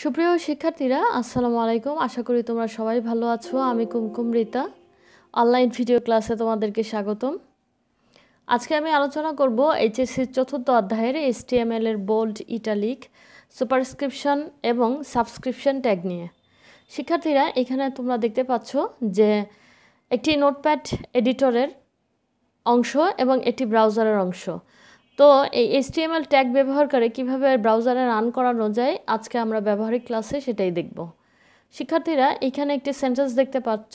সুপ্রিয় শিক্ষার্থীরা আসসালামু আলাইকুম আশা করি তোমরা সবাই ভালো আছো আমি কুমকুম রীতা অনলাইন ভিডিও ক্লাসে তোমাদেরকে স্বাগতম আজকে আমি আলোচনা করব এইচএসসির চতুর্থ অধ্যায়ের এসটিএমএল এর বোল্ড ইটালিক সুপারস্ক্রিপশন এবং সাবস্ক্রিপশন ট্যাগ নিয়ে শিক্ষার্থীরা এখানে তোমরা দেখতে পাচ্ছ যে একটি নোটপ্যাড এডিটরের অংশ এবং একটি ব্রাউজারের অংশ তো এই এইচটিএমএল ট্যাগ ব্যবহার করে কিভাবে ব্রাউজারে রান করানো যায় আজকে আমরা ব্যবহারিক ক্লাসে সেটাই দেখব শিক্ষার্থীরা এখানে একটি সেন্টেন্স দেখতে পাচ্ছ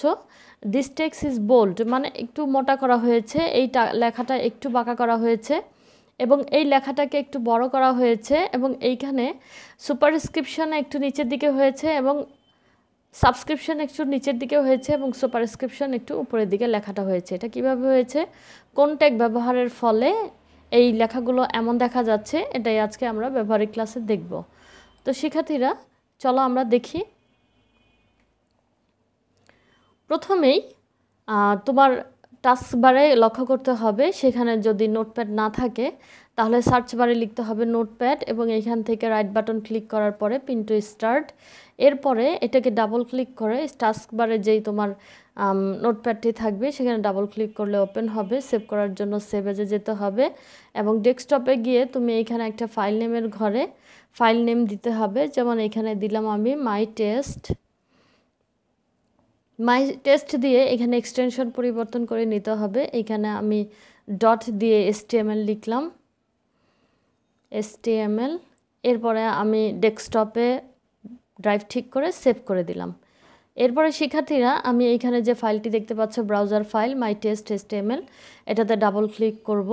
দিস টেক্স ইজ বোল্ড মানে একটু মোটা করা হয়েছে এই লেখাটা একটু বাঁকা করা হয়েছে এবং এই লেখাটাকে একটু বড় করা হয়েছে এবং এইখানে সুপারস্ক্রিপশন একটু নিচের দিকে হয়েছে এবং সাবস্ক্রিপশন একটু নিচের দিকে হয়েছে এবং সুপারস্ক্রিপশন একটু উপরের দিকে লেখাটা হয়েছে এটা কিভাবে হয়েছে কোন ট্যাগ ব্যবহারের ফলে এই লেখাগুলো এমন দেখা যাচ্ছে এটাই আজকে আমরা ব্যবহারিক ক্লাসে দেখব তো শিক্ষার্থীরা চলো আমরা দেখি প্রথমেই তোমার টাস্কবারে লক্ষ্য করতে হবে সেখানে যদি নোটপ্যাড না থাকে তাহলে সার্চ বারে লিখতে হবে নোটপ্যাড এবং এইখান থেকে রাইট বাটন ক্লিক করার পরে পিন টু স্টার্ট এরপরে এটাকে ডাবল ক্লিক করে টাস্কবারে যেই তোমার নোটপ্যাডটি থাকবে সেখানে ডাবল ক্লিক করলে ওপেন হবে সেভ করার জন্য সেভ এজে যেতে হবে এবং ডেস্কটপে গিয়ে তুমি এখানে একটা ফাইল নেমের ঘরে ফাইল নেম দিতে হবে যেমন এখানে দিলাম আমি মাই টেস্ট মাই টেস্ট দিয়ে এখানে এক্সটেনশন পরিবর্তন করে নিতে হবে এখানে আমি ডট দিয়ে এসটিএমএল লিখলাম এসটিএমএল এরপরে আমি ডেস্কটপে ড্রাইভ ঠিক করে সেভ করে দিলাম এরপরে শিক্ষার্থীরা আমি এইখানে যে ফাইলটি দেখতে পাচ্ছ browser file my test HTML এটাতে ডাবল ক্লিক করব।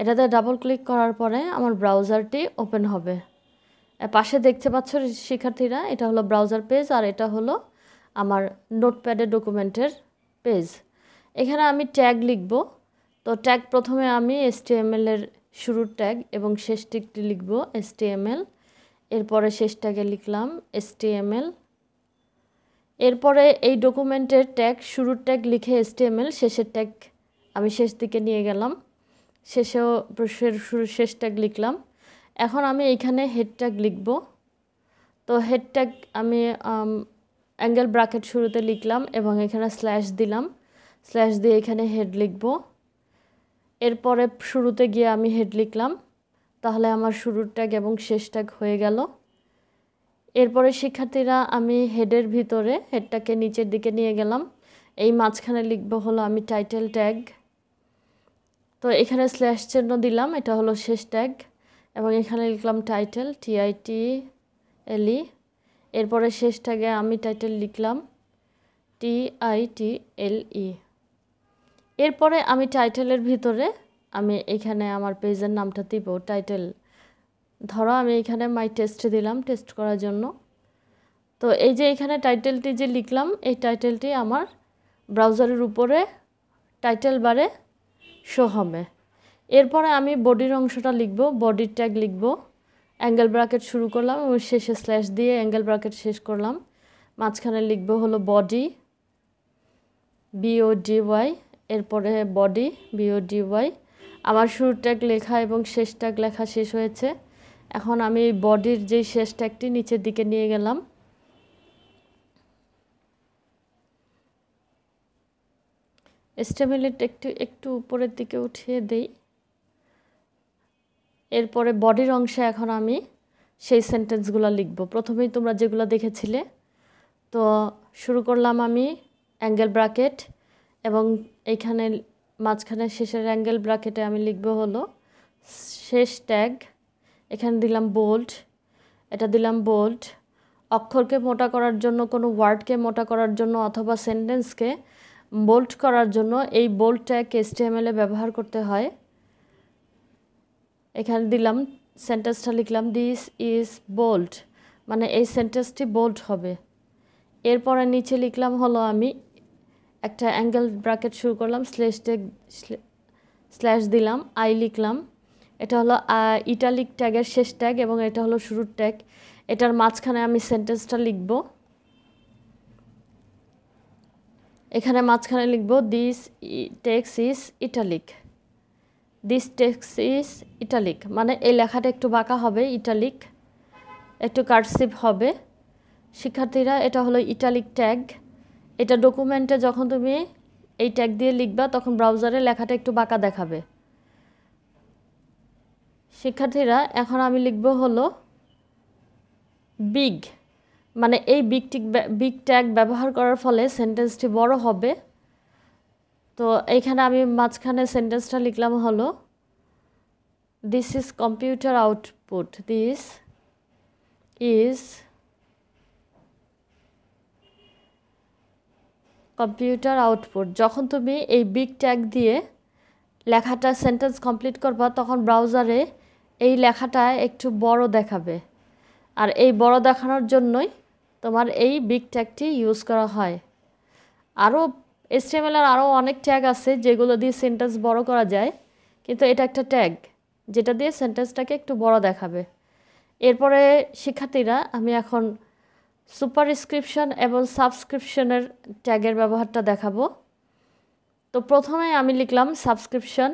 এটাতে ডাবল ক্লিক করার পরে আমার ব্রাউজারটি ওপেন হবে পাশে দেখতে পাচ্ছ শিক্ষার্থীরা এটা হলো ব্রাউজার পেজ আর এটা হলো আমার নোটপ্যাডের ডকুমেন্টের পেজ এখানে আমি ট্যাগ লিখব তো ট্যাগ প্রথমে আমি এসটিএমএল এর শুরুর ট্যাগ এবং শেষ লিখবো লিখব এসটিএমএল এরপরে শেষ ট্যাগে লিখলাম এসটিএমএল এরপরে এই ডকুমেন্টের ট্যাগ শুরুর ট্যাগ লিখে এসটিএমএল শেষের ট্যাগ আমি শেষ দিকে নিয়ে গেলাম শেষেও শুরু শেষ ট্যাগ লিখলাম এখন আমি এইখানে হেড ট্যাগ লিখব তো হেড ট্যাগ আমি অ্যাঙ্গেল ব্রাকেট শুরুতে লিখলাম এবং এখানে স্ল্যাশ দিলাম স্ল্যাশ দিয়ে এখানে হেড লিখব এরপরে শুরুতে গিয়ে আমি হেড লিখলাম তাহলে আমার শুরুর ট্যাগ এবং শেষ ট্যাগ হয়ে গেল এরপরে শিক্ষার্থীরা আমি হেডের ভিতরে হেডটাকে নিচের দিকে নিয়ে গেলাম এই মাঝখানে লিখবো হলো আমি টাইটেল ট্যাগ তো এখানে স্ল্যাশ চিহ্ন দিলাম এটা হলো শেষ ট্যাগ এবং এখানে লিখলাম টাইটেল টিআইটি এলই এরপরে শেষ ট্যাগে আমি টাইটেল লিখলাম টিআইটি এলই e। এরপরে আমি টাইটেলের ভিতরে আমি এখানে আমার পেজের নামটা দিব টাইটেল ধরো আমি এখানে মাই টেস্ট দিলাম টেস্ট করার জন্য তো এই যে এখানে টাইটেলটি যে লিখলাম এই টাইটেলটি আমার ব্রাউজারের উপরে টাইটেল বারে শো হবে এরপরে আমি বডির অংশটা লিখব বডির ট্যাগ লিখব অ্যাঙ্গেল ব্রাকেট শুরু করলাম এবং শেষে স্ল্যাশ দিয়ে অ্যাঙ্গেল ব্রাকেট শেষ করলাম মাঝখানে লিখব হলো বডি বিওডি ওয়াই এরপরে বডি বিওডি ওয়াই আমার শুরুর ট্যাগ লেখা এবং শেষ ট্যাগ লেখা শেষ হয়েছে এখন আমি বডির যে শেষ ট্যাগটি নিচের দিকে নিয়ে গেলাম স্টেমিলেট একটু একটু উপরের দিকে উঠিয়ে দেই এরপরে বডির অংশে এখন আমি সেই সেন্টেন্সগুলো লিখব প্রথমেই তোমরা যেগুলো দেখেছিলে তো শুরু করলাম আমি অ্যাঙ্গেল ব্রাকেট এবং এইখানে মাঝখানে শেষের অ্যাঙ্গেল ব্রাকেটে আমি লিখব হলো শেষ ট্যাগ এখানে দিলাম বোল্ড এটা দিলাম বোল্ড অক্ষরকে মোটা করার জন্য কোনো ওয়ার্ডকে মোটা করার জন্য অথবা সেন্টেন্সকে বোল্ড করার জন্য এই বোল্ড ট্যাগ এ ব্যবহার করতে হয় এখানে দিলাম সেন্টেন্সটা লিখলাম দিস ইজ বোল্ড মানে এই সেন্টেন্সটি বোল্ড হবে এরপরে নিচে লিখলাম হলো আমি একটা অ্যাঙ্গেল ব্র্যাকেট শুরু করলাম স্ল্যাশ স্ল্যাশ দিলাম আই লিখলাম এটা হলো ইটালিক ট্যাগের শেষ ট্যাগ এবং এটা হলো শুরুর ট্যাগ এটার মাঝখানে আমি সেন্টেন্সটা লিখব এখানে মাঝখানে লিখব this text is italic this text is italic মানে এই লেখাটা একটু বাঁকা হবে ইটালিক একটু কার্সিভ হবে শিক্ষার্থীরা এটা হলো ইটালিক ট্যাগ এটা ডকুমেন্টে যখন তুমি এই ট্যাগ দিয়ে লিখবা তখন ব্রাউজারে লেখাটা একটু বাঁকা দেখাবে শিক্ষার্থীরা এখন আমি লিখব হলো বিগ মানে এই বিগ টিক বিগ ট্যাগ ব্যবহার করার ফলে সেন্টেন্সটি বড় হবে তো এইখানে আমি মাঝখানে সেন্টেন্সটা লিখলাম হলো this is computer output this is computer output যখন তুমি এই বিগ ট্যাগ দিয়ে লেখাটা সেন্টেন্স কমপ্লিট করবা তখন ব্রাউজারে এই লেখাটা একটু বড় দেখাবে আর এই বড় দেখানোর জন্যই তোমার এই বিগ ট্যাগটি ইউজ করা হয় আরও এসটিএমএলের আরও অনেক ট্যাগ আছে যেগুলো দিয়ে সেন্টেন্স বড় করা যায় কিন্তু এটা একটা ট্যাগ যেটা দিয়ে সেন্টেন্সটাকে একটু বড় দেখাবে এরপরে শিক্ষার্থীরা আমি এখন সুপারস্ক্রিপশন এবং সাবস্ক্রিপশনের ট্যাগের ব্যবহারটা দেখাবো তো প্রথমে আমি লিখলাম সাবস্ক্রিপশন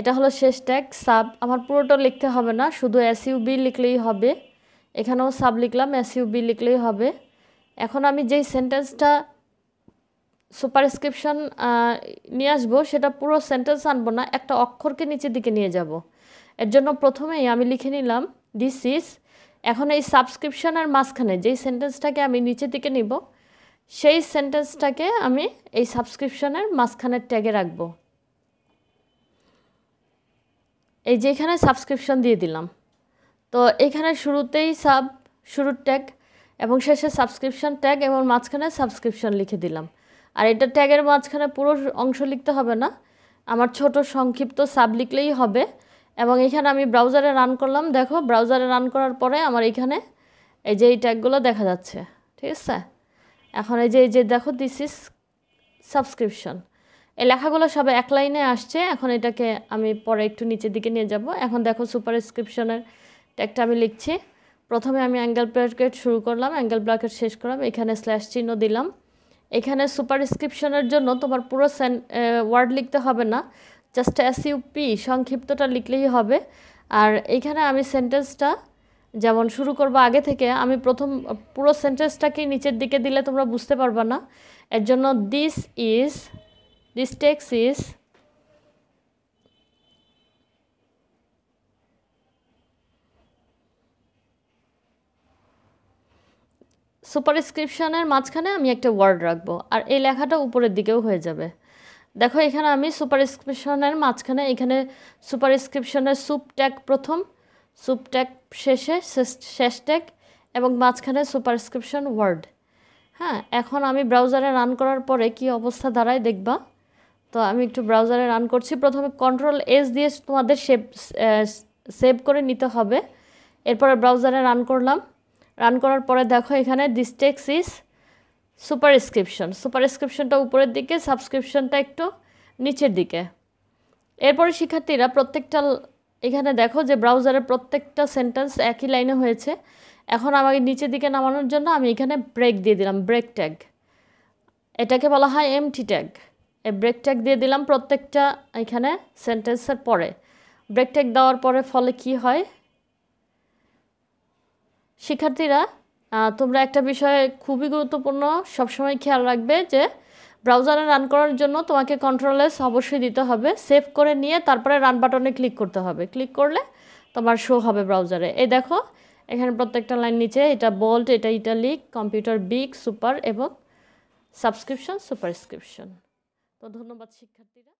এটা হলো শেষ ট্যাগ সাব আমার পুরোটা লিখতে হবে না শুধু এসইউবি লিখলেই হবে এখানেও সাব লিখলাম এসইউবি লিখলেই হবে এখন আমি যেই সেন্টেন্সটা সুপারস্ক্রিপশন নিয়ে আসবো সেটা পুরো সেন্টেন্স আনবো না একটা অক্ষরকে নিচের দিকে নিয়ে যাব। এর জন্য প্রথমেই আমি লিখে নিলাম দিস ইজ এখন এই সাবস্ক্রিপশনের মাঝখানে যেই সেন্টেন্সটাকে আমি নিচের দিকে নিব সেই সেন্টেন্সটাকে আমি এই সাবস্ক্রিপশনের মাঝখানের ট্যাগে রাখবো এই যে এখানে সাবস্ক্রিপশন দিয়ে দিলাম তো এখানে শুরুতেই সাব শুরুর ট্যাগ এবং শেষে সাবস্ক্রিপশন ট্যাগ এবং মাঝখানে সাবস্ক্রিপশন লিখে দিলাম আর এটা ট্যাগের মাঝখানে পুরো অংশ লিখতে হবে না আমার ছোট সংক্ষিপ্ত সাব লিখলেই হবে এবং এখানে আমি ব্রাউজারে রান করলাম দেখো ব্রাউজারে রান করার পরে আমার এখানে এই যে এই ট্যাগগুলো দেখা যাচ্ছে ঠিক আছে এখন এই যে এই যে দেখো দিস ইজ সাবস্ক্রিপশন এই লেখাগুলো সবে এক লাইনে আসছে এখন এটাকে আমি পরে একটু নিচের দিকে নিয়ে যাব এখন দেখো স্ক্রিপশনের ট্যাগটা আমি লিখছি প্রথমে আমি অ্যাঙ্গেল ব্র্যাকেট শুরু করলাম অ্যাঙ্গেল ব্র্যাকেট শেষ করলাম এখানে স্ল্যাশ চিহ্ন দিলাম এখানে স্ক্রিপশনের জন্য তোমার পুরো সেন ওয়ার্ড লিখতে হবে না জাস্ট এসইউপি সংক্ষিপ্তটা লিখলেই হবে আর এখানে আমি সেন্টেন্সটা যেমন শুরু করবো আগে থেকে আমি প্রথম পুরো সেন্টেন্সটাকে নিচের দিকে দিলে তোমরা বুঝতে পারবা না এর জন্য this is This text is সুপারস্ক্রিপশনের মাঝখানে আমি একটা ওয়ার্ড রাখবো আর এই লেখাটা উপরের দিকেও হয়ে যাবে দেখো এখানে আমি সুপারস্ক্রিপশনের মাঝখানে এখানে সুপারস্ক্রিপশনের সুপ ট্যাগ প্রথম সুপ ট্যাগ শেষে শেষ ট্যাগ এবং মাঝখানে সুপারস্ক্রিপশন ওয়ার্ড হ্যাঁ এখন আমি ব্রাউজারে রান করার পরে কি অবস্থা দাঁড়ায় দেখবা তো আমি একটু ব্রাউজারে রান করছি প্রথমে কন্ট্রোল এস দিয়ে তোমাদের সেভ সেভ করে নিতে হবে এরপরে ব্রাউজারে রান করলাম রান করার পরে দেখো এখানে ডিস্টেক্স ইস সুপারস্ক্রিপশন সুপারস্ক্রিপশনটা উপরের দিকে সাবস্ক্রিপশনটা একটু নিচের দিকে এরপরে শিক্ষার্থীরা প্রত্যেকটা এখানে দেখো যে ব্রাউজারের প্রত্যেকটা সেন্টেন্স একই লাইনে হয়েছে এখন আমাকে নিচের দিকে নামানোর জন্য আমি এখানে ব্রেক দিয়ে দিলাম ব্রেক ট্যাগ এটাকে বলা হয় এমটি ট্যাগ এই ব্রেকট্যাক দিয়ে দিলাম প্রত্যেকটা এখানে সেন্টেন্সের পরে ব্রেকট্যাক দেওয়ার পরে ফলে কি হয় শিক্ষার্থীরা তোমরা একটা বিষয়ে খুবই গুরুত্বপূর্ণ সবসময় খেয়াল রাখবে যে ব্রাউজারে রান করার জন্য তোমাকে কন্ট্রোলেস অবশ্যই দিতে হবে সেভ করে নিয়ে তারপরে রান বাটনে ক্লিক করতে হবে ক্লিক করলে তোমার শো হবে ব্রাউজারে এই দেখো এখানে প্রত্যেকটা লাইন নিচে এটা বোল্ট এটা ইটালিক কম্পিউটার বিগ সুপার এবং সাবস্ক্রিপশন সুপারস্ক্রিপশন তো ধন্যবাদ শিক্ষার্থীরা